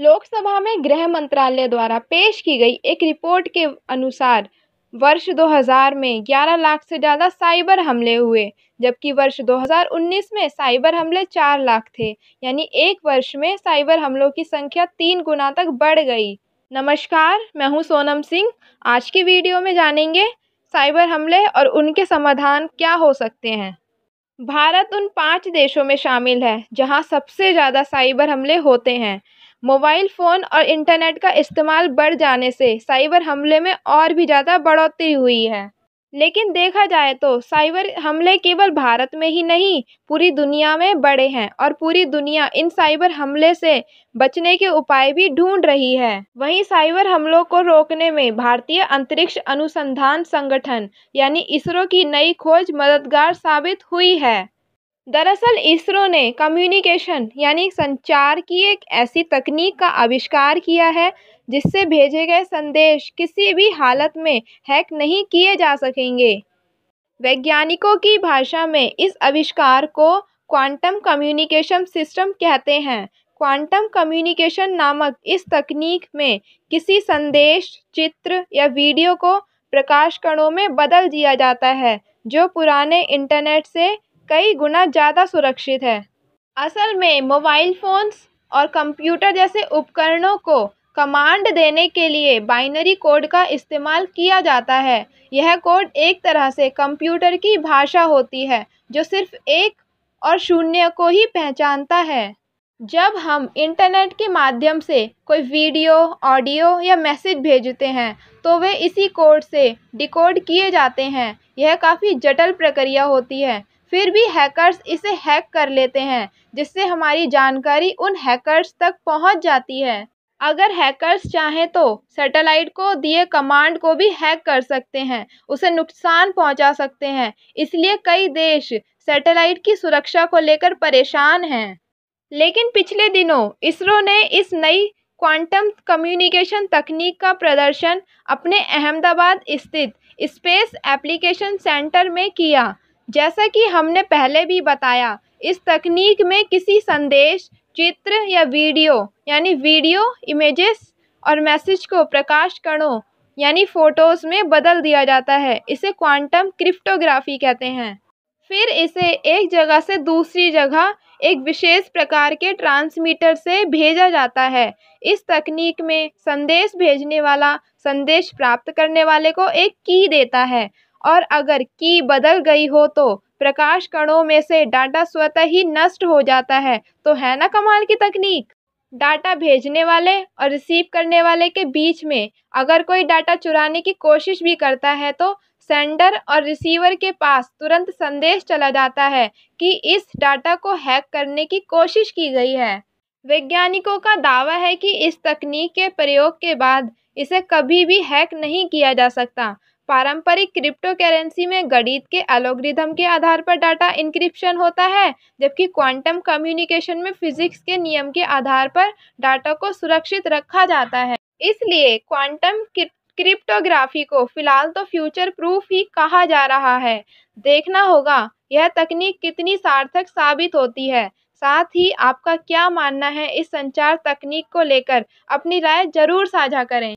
लोकसभा में गृह मंत्रालय द्वारा पेश की गई एक रिपोर्ट के अनुसार वर्ष 2000 में 11 लाख से ज़्यादा साइबर हमले हुए जबकि वर्ष 2019 में साइबर हमले 4 लाख थे यानी एक वर्ष में साइबर हमलों की संख्या तीन गुना तक बढ़ गई नमस्कार मैं हूं सोनम सिंह आज की वीडियो में जानेंगे साइबर हमले और उनके समाधान क्या हो सकते हैं भारत उन पाँच देशों में शामिल है जहाँ सबसे ज़्यादा साइबर हमले होते हैं मोबाइल फ़ोन और इंटरनेट का इस्तेमाल बढ़ जाने से साइबर हमले में और भी ज़्यादा बढ़ोतरी हुई है लेकिन देखा जाए तो साइबर हमले केवल भारत में ही नहीं पूरी दुनिया में बड़े हैं और पूरी दुनिया इन साइबर हमले से बचने के उपाय भी ढूंढ रही है वहीं साइबर हमलों को रोकने में भारतीय अंतरिक्ष अनुसंधान संगठन यानी इसरो की नई खोज मददगार साबित हुई है दरअसल इसरो ने कम्युनिकेशन यानी संचार की एक ऐसी तकनीक का आविष्कार किया है जिससे भेजे गए संदेश किसी भी हालत में हैक नहीं किए जा सकेंगे वैज्ञानिकों की भाषा में इस आविष्कार को क्वांटम कम्युनिकेशन सिस्टम कहते हैं क्वांटम कम्युनिकेशन नामक इस तकनीक में किसी संदेश चित्र या वीडियो को प्रकाश कणों में बदल दिया जाता है जो पुराने इंटरनेट से कई गुना ज़्यादा सुरक्षित है असल में मोबाइल फ़ोन्स और कंप्यूटर जैसे उपकरणों को कमांड देने के लिए बाइनरी कोड का इस्तेमाल किया जाता है यह कोड एक तरह से कंप्यूटर की भाषा होती है जो सिर्फ एक और शून्य को ही पहचानता है जब हम इंटरनेट के माध्यम से कोई वीडियो ऑडियो या मैसेज भेजते हैं तो वे इसी कोड से डिकोड किए जाते हैं यह काफ़ी जटिल प्रक्रिया होती है फिर भी हैकर्स इसे हैक कर लेते हैं जिससे हमारी जानकारी उन हैकर्स तक पहुंच जाती है अगर हैकर्स चाहें तो सैटेलाइट को दिए कमांड को भी हैक कर सकते हैं उसे नुकसान पहुंचा सकते हैं इसलिए कई देश सैटेलाइट की सुरक्षा को लेकर परेशान हैं लेकिन पिछले दिनों इसरो ने इस नई क्वांटम कम्युनिकेशन तकनीक का प्रदर्शन अपने अहमदाबाद स्थित स्पेस एप्लीकेशन सेंटर में किया जैसा कि हमने पहले भी बताया इस तकनीक में किसी संदेश चित्र या वीडियो यानी वीडियो इमेजेस और मैसेज को प्रकाश कणों यानी फ़ोटोज़ में बदल दिया जाता है इसे क्वांटम क्रिप्टोग्राफी कहते हैं फिर इसे एक जगह से दूसरी जगह एक विशेष प्रकार के ट्रांसमीटर से भेजा जाता है इस तकनीक में संदेश भेजने वाला संदेश प्राप्त करने वाले को एक की देता है और अगर की बदल गई हो तो प्रकाश कणों में से डाटा स्वतः ही नष्ट हो जाता है तो है ना कमाल की तकनीक डाटा भेजने वाले और रिसीव करने वाले के बीच में अगर कोई डाटा चुराने की कोशिश भी करता है तो सेंडर और रिसीवर के पास तुरंत संदेश चला जाता है कि इस डाटा को हैक करने की कोशिश की गई है वैज्ञानिकों का दावा है कि इस तकनीक के प्रयोग के बाद इसे कभी भी हैक नहीं किया जा सकता पारंपरिक क्रिप्टोकरेंसी में गणित के एल्गोरिदम के आधार पर डाटा इंक्रिप्शन होता है जबकि क्वांटम कम्युनिकेशन में फिजिक्स के नियम के आधार पर डाटा को सुरक्षित रखा जाता है इसलिए क्वांटम क्रिप्टोग्राफी को फिलहाल तो फ्यूचर प्रूफ ही कहा जा रहा है देखना होगा यह तकनीक कितनी सार्थक साबित होती है साथ ही आपका क्या मानना है इस संचार तकनीक को लेकर अपनी राय जरूर साझा करें